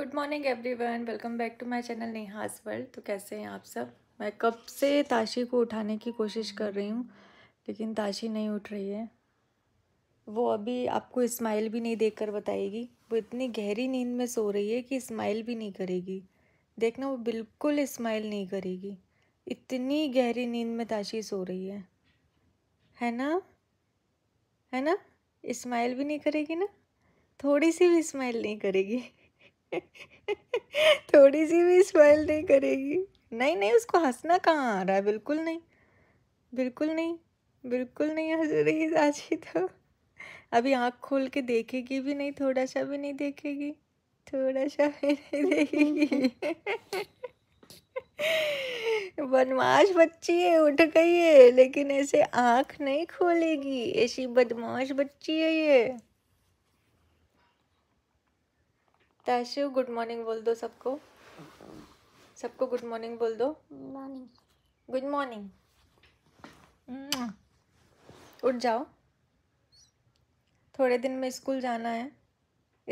Good morning everyone welcome back to my channel Neha's world तो कैसे हैं आप सब मैं कब से ताशी को उठाने की कोशिश कर रही हूँ लेकिन ताशी नहीं उठ रही है वो अभी आपको स्माइल भी नहीं देखकर बताएगी वो इतनी गहरी नींद में सो रही है कि स्माइल भी नहीं करेगी देखना वो बिल्कुल स्माइल नहीं करेगी इतनी गहरी नींद में ताशी सो रही है है ना है ना इस्माइल भी नहीं करेगी ना थोड़ी सी भी स्माइल नहीं करेगी थोड़ी सी भी स्माइल नहीं करेगी नहीं नहीं उसको हंसना कहाँ आ रहा है बिल्कुल नहीं बिल्कुल नहीं बिल्कुल नहीं हंस रही साची तो अभी आँख खोल के देखेगी भी नहीं थोड़ा सा भी नहीं देखेगी थोड़ा सा भी नहीं देखेगी बदमाश बच्ची है उठ गई है लेकिन ऐसे आँख नहीं खोलेगी ऐसी बदमाश बच्ची है ये ताशु गुड मॉर्निंग बोल दो सबको सबको गुड मॉर्निंग बोल दो मॉर्निंग गुड मॉर्निंग उठ जाओ थोड़े दिन में स्कूल जाना है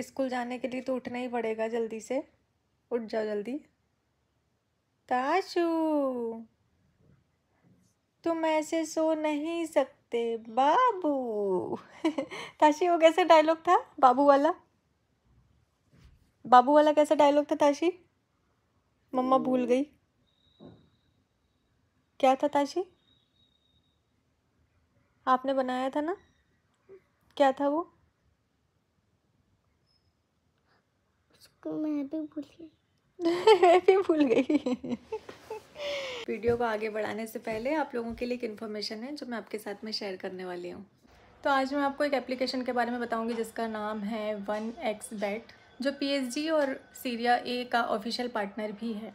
स्कूल जाने के लिए तो उठना ही पड़ेगा जल्दी से उठ जाओ जल्दी ताशु तुम ऐसे सो नहीं सकते बाबू ताशी वो कैसे डायलॉग था बाबू वाला बाबू वाला कैसा डायलॉग था ताशी मम्मा भूल गई क्या था ताशी आपने बनाया था ना क्या था वो उसको मैं भी भूल गई मैं भी भूल गई वीडियो को आगे बढ़ाने से पहले आप लोगों के लिए एक इन्फॉर्मेशन है जो मैं आपके साथ में शेयर करने वाली हूँ तो आज मैं आपको एक एप्लीकेशन के बारे में बताऊँगी जिसका नाम है वन एक्स बैट जो पीएसजी और सीरिया ए का ऑफिशियल पार्टनर भी है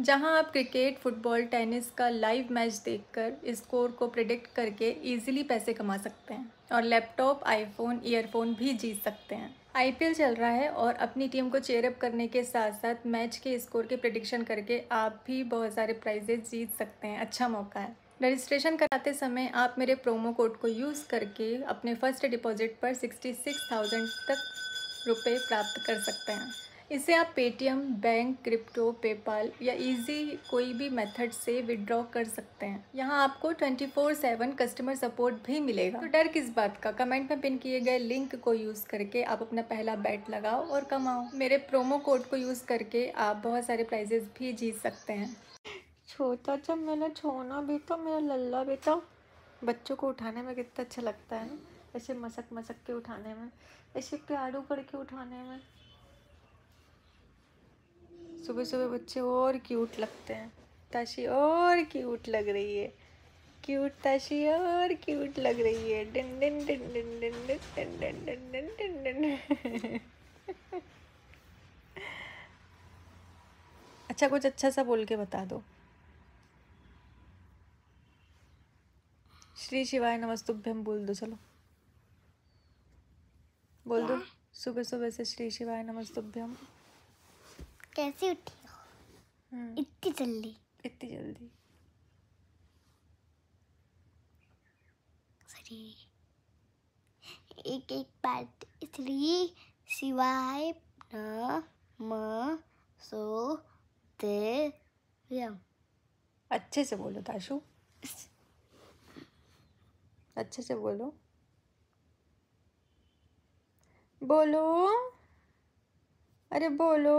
जहां आप क्रिकेट फुटबॉल टेनिस का लाइव मैच देखकर स्कोर को प्रिडिक्ट करके इजीली पैसे कमा सकते हैं और लैपटॉप आईफोन ईयरफोन भी जीत सकते हैं आईपीएल चल रहा है और अपनी टीम को चेयरअप करने के साथ साथ मैच के स्कोर के प्रिडिक्शन करके आप भी बहुत सारे प्राइजेज जीत सकते हैं अच्छा मौका है रजिस्ट्रेशन कराते समय आप मेरे प्रोमो कोड को यूज़ करके अपने फर्स्ट डिपॉजिट पर सिक्सटी सिक्स थाउजेंड तक रुपये प्राप्त कर सकते हैं इसे आप पेटीएम बैंक क्रिप्टो पेपाल या इजी कोई भी मेथड से विड्रॉ कर सकते हैं यहाँ आपको 24/7 कस्टमर सपोर्ट भी मिलेगा तो डर किस बात का कमेंट में पिन किए गए लिंक को यूज़ करके आप अपना पहला बैट लगाओ और कमाओ मेरे प्रोमो कोड को यूज़ करके आप बहुत सारे प्राइजेस भी जीत सकते हैं छोटा जब मैंने छोना भी तो मेरा लल्ला भी बच्चों को उठाने में कितना अच्छा लगता है ऐसे मसक मसक के उठाने में ऐसे प्यारू करके उठाने में सुबह सुबह बच्चे और क्यूट लगते हैं ताशी और क्यूट लग रही है क्यूट ताशी और क्यूट लग रही है डिन डिन डिन डिन डिन डिन डिन डिन डिन डिन डिन डिन अच्छा कुछ अच्छा सा बोल के बता दो श्री शिवाय नमस्तुभ्यम बोल दो चलो सुबह सुबह से श्री शिवाय नमस्तुभ्यम कैसे उठी हो हम्म। इतनी जल्दी इतनी जल्दी सॉरी एक एक बात श्री शिवाय न म सो दे अच्छे से बोलो ताशु अच्छे से बोलो बोलो अरे बोलो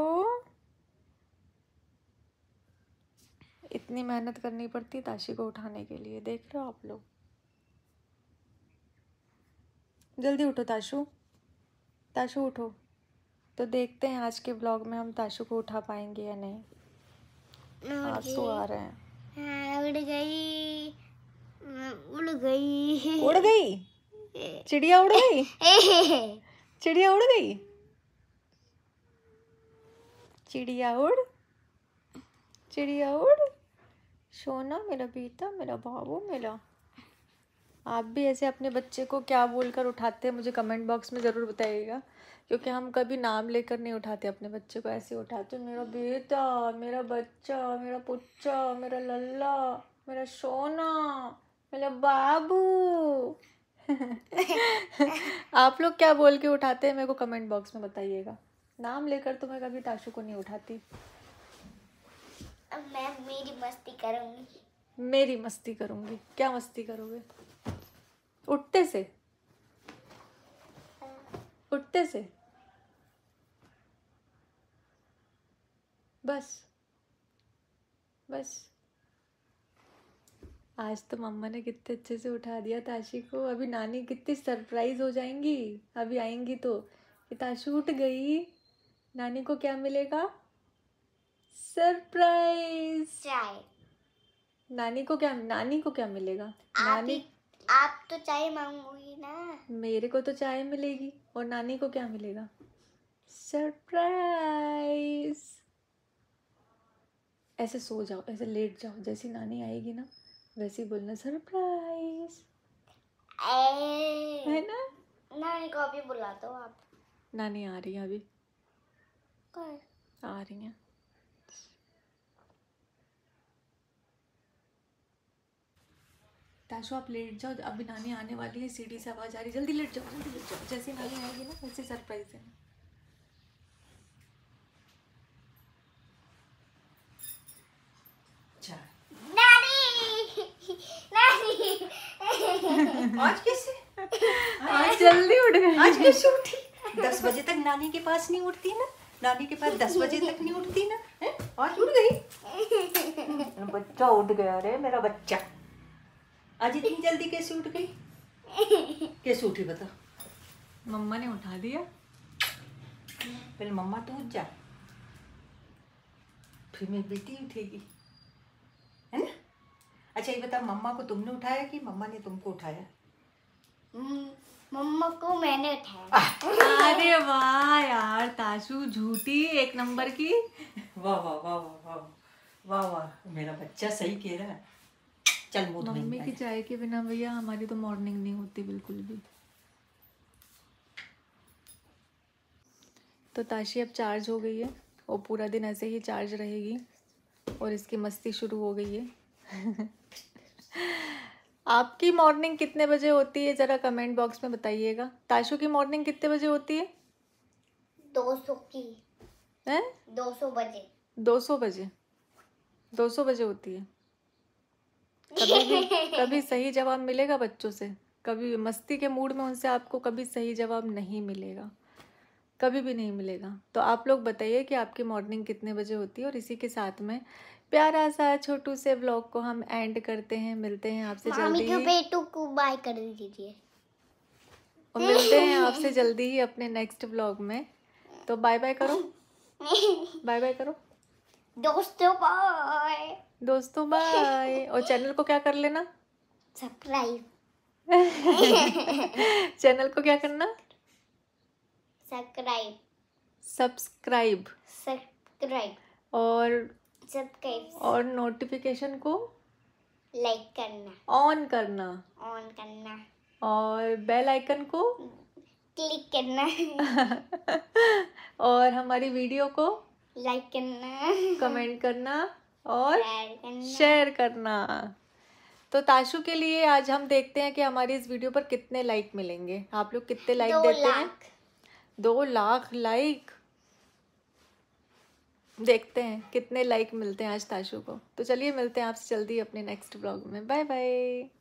इतनी मेहनत करनी पड़ती ताशी को उठाने के लिए देख रहे हो आप लोग जल्दी उठो ताशू ताशू उठो तो देखते हैं आज के ब्लॉग में हम ताशू को उठा पाएंगे या नहीं आंसू तो आ रहे हैं हाँ, हाँ, उड़ गई उड़ गई उड़ गई चिड़िया उड़ गई चिड़िया उड़ गई चिड़िया उड़ चिड़िया उड़ सोना मेरा बेटा मेरा बाबू मेरा आप भी ऐसे अपने बच्चे को क्या बोलकर उठाते हैं मुझे कमेंट बॉक्स में ज़रूर बताइएगा क्योंकि हम कभी नाम लेकर नहीं उठाते अपने बच्चे को ऐसे उठाते मेरा बेटा मेरा बच्चा मेरा पुच्चा मेरा लल्ला मेरा सोना मेरा बाबू आप लोग क्या बोल के उठाते हैं मेरे को कमेंट बॉक्स में बताइएगा नाम लेकर तो मैं कभी ताशु को नहीं उठाती अब मैं मेरी मस्ती करूंगी मेरी मस्ती करूंगी क्या मस्ती करोगे उठते से उठते से बस बस आज तो मम्मा ने कितने अच्छे से उठा दिया ताशी को अभी नानी कितनी सरप्राइज हो जाएंगी अभी आएंगी तो कि ताशी उठ गई नानी को क्या मिलेगा सरप्राइज चाय नानी को क्या नानी को क्या मिलेगा नानी आप तो चाय मांगोगी ना मेरे को तो चाय मिलेगी और नानी को क्या मिलेगा सरप्राइज ऐसे सो जाओ ऐसे लेट जाओ जैसी नानी आएगी ना वैसे ही बोलना सरप्राइज है ना नानी को अभी बुला दो आप नानी आ रही है अभी आ रही है ताशो आप लेट जाओ अभी नानी आने वाली है सीढ़ी से आवाज़ आ रही है जल्दी लेट जाओ जल्दी लेट जाओ जैसे नानी आएगी ना वैसे सरप्राइज देना आज कैसे आज जल्दी उठ गई आज कैसे उठी दस बजे तक नानी के पास नहीं उठती ना नानी के पास दस बजे तक नहीं उठती ना आज उठ गई बच्चा उठ गया रे मेरा बच्चा आज इतनी जल्दी कैसे उठ गई कैसे उठी बता मम्मा ने उठा दिया पहले मम्मा तो उठ जा फिर मेरी बेटी उठेगी अच्छा ये बताओ मम्मा को तुमने उठाया कि मम्मा ने तुमको उठाया हम्म, मम्मा को मैंने उठाया अरे वाह यार ताशु झूठी एक नंबर की वाह वाह वाह वाह वाह वाह वाह मेरा बच्चा सही कह रहा है चल मम्मी की चाय के बिना भैया हमारी तो मॉर्निंग नहीं होती बिल्कुल भी तो ताशी अब चार्ज हो गई है और पूरा दिन ऐसे ही चार्ज रहेगी और इसकी मस्ती शुरू हो गई है आपकी मॉर्निंग कितने बजे होती है ज़रा कमेंट बॉक्स में बताइएगा ताशु की मॉर्निंग कितने बजे होती है दो सौ की है दो सौ बजे दो सौ बजे दो सौ बजे होती है कभी भी कभी सही जवाब मिलेगा बच्चों से कभी मस्ती के मूड में उनसे आपको कभी सही जवाब नहीं मिलेगा कभी भी नहीं मिलेगा तो आप लोग बताइए कि आपकी मॉर्निंग कितने बजे होती है और इसी के साथ में प्यारा सा छोटू से ब्लॉग को हम एंड करते हैं मिलते हैं आपसे जल्दी के को बाय कर दीजिए और मिलते हैं आपसे जल्दी ही अपने नेक्स्ट ब्लॉग में तो बाय बाय करो बाय बाय करो दोस्तों बाय दोस्तों बाय और चैनल को क्या कर लेना सब्सक्राइब चैनल को क्या करना सब्सक्राइब सब्सक्राइब सब्सक्राइब और सब्सक्राइब और नोटिफिकेशन को लाइक करना ऑन करना ऑन करना और बेल आइकन को क्लिक करना और हमारी वीडियो को लाइक करना कमेंट करना और शेयर करना तो ताशु के लिए आज हम देखते हैं कि हमारी इस वीडियो पर कितने लाइक मिलेंगे आप लोग कितने लाइक देते हैं दो लाख लाइक देखते हैं कितने लाइक मिलते हैं आज ताशु को तो चलिए मिलते हैं आपसे जल्दी अपने नेक्स्ट ब्लॉग में बाय बाय